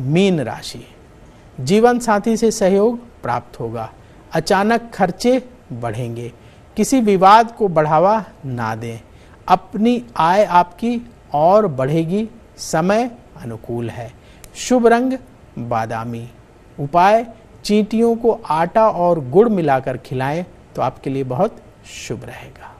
mean राशि जीवन साथी से सहयोग प्राप्त होगा अचानक खर्चे बढ़ेंगे किसी विवाद को बढ़ावा ना दें अपनी आय आपकी और बढ़ेगी समय अनुकूल है शुभ रंग बादामी उपाय चींटियों को आटा और गुड़ मिलाकर खिलाएं तो आपके लिए बहुत शुभ रहेगा